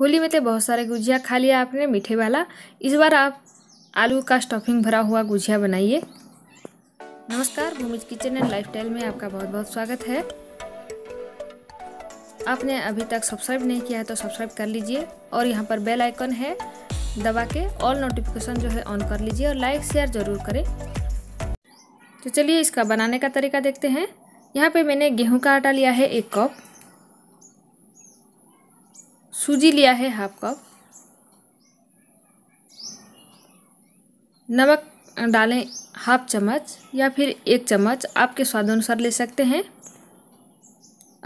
होली में तो बहुत सारे गुजिया खा लिया आपने मीठे वाला इस बार आप आलू का स्टफिंग भरा हुआ गुजिया बनाइए नमस्कार भूमिज किचन एंड लाइफस्टाइल में आपका बहुत बहुत स्वागत है आपने अभी तक सब्सक्राइब नहीं किया है तो सब्सक्राइब कर लीजिए और यहाँ पर बेल आइकन है दबा के ऑल नोटिफिकेशन जो है ऑन कर लीजिए और लाइक शेयर ज़रूर करें तो चलिए इसका बनाने का तरीका देखते हैं यहाँ पे मैंने गेहूं का आटा लिया है एक कप सूजी लिया है हाफ कप नमक डालें हाफ चम्मच या फिर एक चम्मच आपके स्वाद अनुसार ले सकते हैं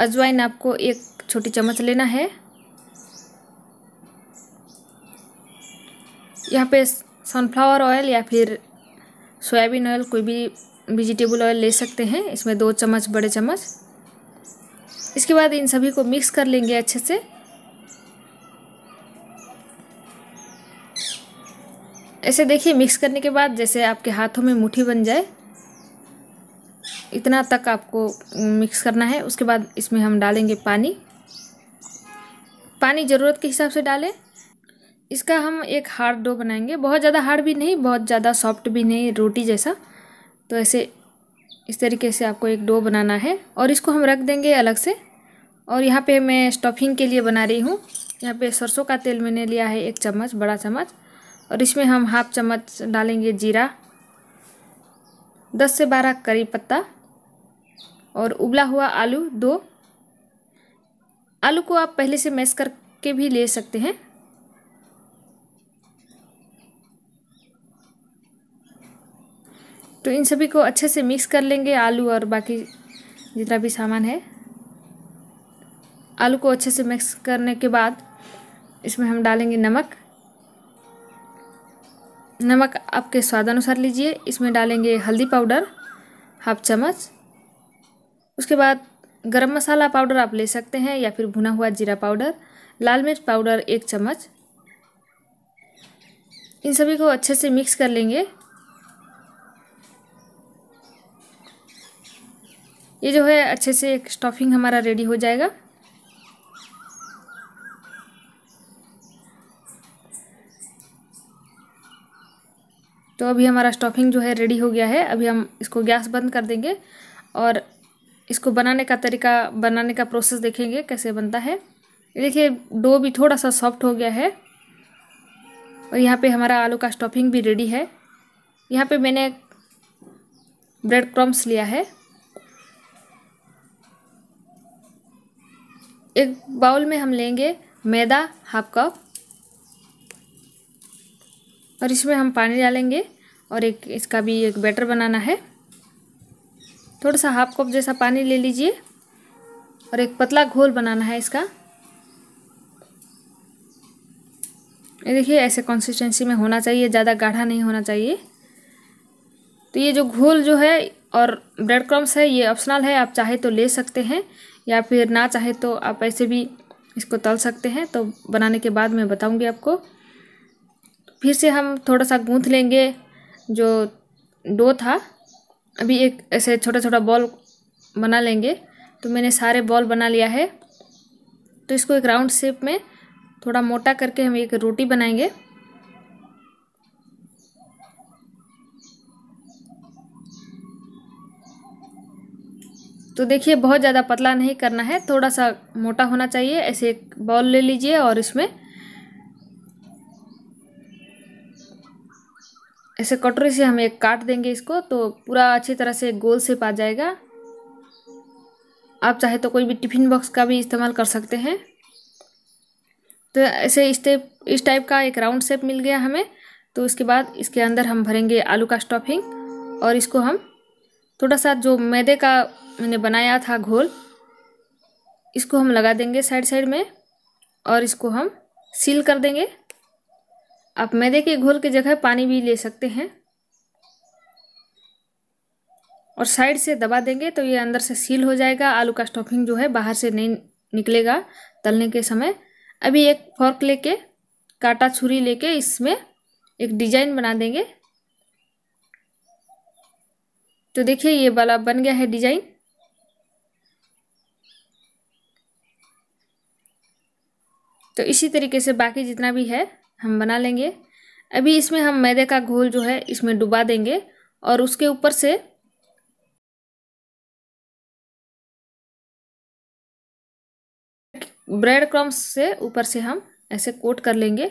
अजवाइन आपको एक छोटी चम्मच लेना है यहाँ पे सनफ्लावर ऑयल या फिर सोयाबीन ऑयल कोई भी वेजिटेबल ऑयल ले सकते हैं इसमें दो चम्मच बड़े चम्मच इसके बाद इन सभी को मिक्स कर लेंगे अच्छे से ऐसे देखिए मिक्स करने के बाद जैसे आपके हाथों में मुठ्ठी बन जाए इतना तक आपको मिक्स करना है उसके बाद इसमें हम डालेंगे पानी पानी ज़रूरत के हिसाब से डालें इसका हम एक हार्ड डो बनाएंगे बहुत ज़्यादा हार्ड भी नहीं बहुत ज़्यादा सॉफ्ट भी नहीं रोटी जैसा तो ऐसे इस तरीके से आपको एक डो बनाना है और इसको हम रख देंगे अलग से और यहाँ पे मैं स्टफिंग के लिए बना रही हूँ यहाँ पे सरसों का तेल मैंने लिया है एक चम्मच बड़ा चम्मच और इसमें हम हाफ चम्मच डालेंगे जीरा दस से बारह करी पत्ता और उबला हुआ आलू दो आलू को आप पहले से मैश करके भी ले सकते हैं तो इन सभी को अच्छे से मिक्स कर लेंगे आलू और बाकी जितना भी सामान है आलू को अच्छे से मिक्स करने के बाद इसमें हम डालेंगे नमक नमक आपके स्वादानुसार लीजिए इसमें डालेंगे हल्दी पाउडर हाफ चम्मच उसके बाद गरम मसाला पाउडर आप ले सकते हैं या फिर भुना हुआ जीरा पाउडर लाल मिर्च पाउडर एक चम्मच इन सभी को अच्छे से मिक्स कर लेंगे ये जो है अच्छे से एक स्टफिंग हमारा रेडी हो जाएगा तो अभी हमारा स्टफिंग जो है रेडी हो गया है अभी हम इसको गैस बंद कर देंगे और इसको बनाने का तरीका बनाने का प्रोसेस देखेंगे कैसे बनता है देखिए डो भी थोड़ा सा सॉफ्ट हो गया है और यहाँ पे हमारा आलू का स्टफिंग भी रेडी है यहाँ पे मैंने ब्रेड क्रम्स लिया है एक बाउल में हम लेंगे मैदा हाफ कप और इसमें हम पानी डालेंगे और एक इसका भी एक बैटर बनाना है थोड़ा सा हाफ कप जैसा पानी ले लीजिए और एक पतला घोल बनाना है इसका ये देखिए ऐसे कंसिस्टेंसी में होना चाहिए ज़्यादा गाढ़ा नहीं होना चाहिए तो ये जो घोल जो है और ब्रेड क्रम्स है ये ऑप्शनल है आप चाहे तो ले सकते हैं या फिर ना चाहे तो आप ऐसे भी इसको तल सकते हैं तो बनाने के बाद मैं बताऊंगी आपको फिर से हम थोड़ा सा गूँथ लेंगे जो डो था अभी एक ऐसे छोटा छोटा बॉल बना लेंगे तो मैंने सारे बॉल बना लिया है तो इसको एक राउंड शेप में थोड़ा मोटा करके हम एक रोटी बनाएंगे तो देखिए बहुत ज़्यादा पतला नहीं करना है थोड़ा सा मोटा होना चाहिए ऐसे एक बॉल ले लीजिए और इसमें ऐसे कटोरी से हम एक काट देंगे इसको तो पूरा अच्छी तरह से गोल सेप आ जाएगा आप चाहे तो कोई भी टिफ़िन बॉक्स का भी इस्तेमाल कर सकते हैं तो ऐसे इस टेप इस टाइप का एक राउंड शेप मिल गया हमें तो उसके बाद इसके अंदर हम भरेंगे आलू का स्टफिंग और इसको हम थोड़ा सा जो मैदे का मैंने बनाया था घोल इसको हम लगा देंगे साइड साइड में और इसको हम सील कर देंगे आप मैदे के घोल की जगह पानी भी ले सकते हैं और साइड से दबा देंगे तो ये अंदर से सील हो जाएगा आलू का स्टफिंग जो है बाहर से नहीं निकलेगा तलने के समय अभी एक फॉर्क लेके काटा छुरी लेके इसमें एक डिजाइन बना देंगे तो देखिए ये वाला बन गया है डिजाइन तो इसी तरीके से बाकी जितना भी है हम बना लेंगे अभी इसमें हम मैदे का घोल जो है इसमें डुबा देंगे और उसके ऊपर से ब्रेड क्रम्स से ऊपर से हम ऐसे कोट कर लेंगे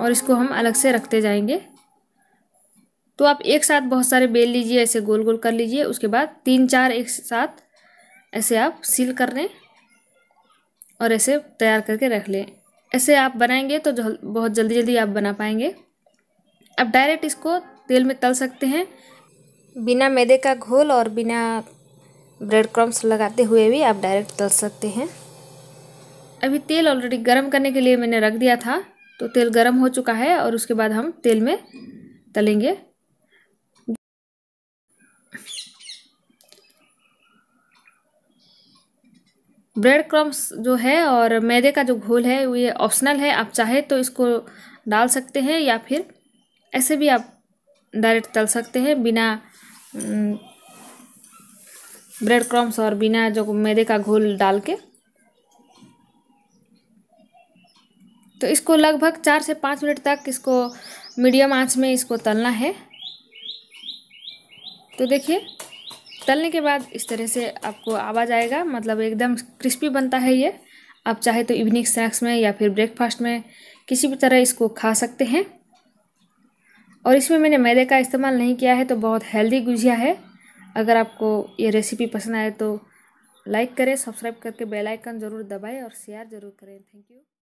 और इसको हम अलग से रखते जाएंगे तो आप एक साथ बहुत सारे बेल लीजिए ऐसे गोल गोल कर लीजिए उसके बाद तीन चार एक साथ ऐसे आप सील कर लें और ऐसे तैयार करके रख लें ऐसे आप बनाएंगे तो जल, बहुत जल्दी जल्दी आप बना पाएंगे आप डायरेक्ट इसको तेल में तल सकते हैं बिना मैदे का घोल और बिना ब्रेड क्रम्स लगाते हुए भी आप डायरेक्ट तल सकते हैं अभी तेल ऑलरेडी गर्म करने के लिए मैंने रख दिया था तो तेल गर्म हो चुका है और उसके बाद हम तेल में तलेंगे ब्रेड क्रम्स जो है और मैदे का जो घोल है ये ऑप्शनल है आप चाहे तो इसको डाल सकते हैं या फिर ऐसे भी आप डायरेक्ट तल सकते हैं बिना ब्रेड क्रम्स और बिना जो मैदे का घोल डाल के तो इसको लगभग चार से पाँच मिनट तक इसको मीडियम आंच में इसको तलना है तो देखिए तलने के बाद इस तरह से आपको आवाज़ आएगा मतलब एकदम क्रिस्पी बनता है ये आप चाहे तो इवनिंग स्नैक्स में या फिर ब्रेकफास्ट में किसी भी तरह इसको खा सकते हैं और इसमें मैंने मैदे का इस्तेमाल नहीं किया है तो बहुत हेल्दी गुजिया है अगर आपको ये रेसिपी पसंद आए तो लाइक करें सब्सक्राइब करके बेल आइकन ज़रूर दबाएं और शेयर ज़रूर करें थैंक यू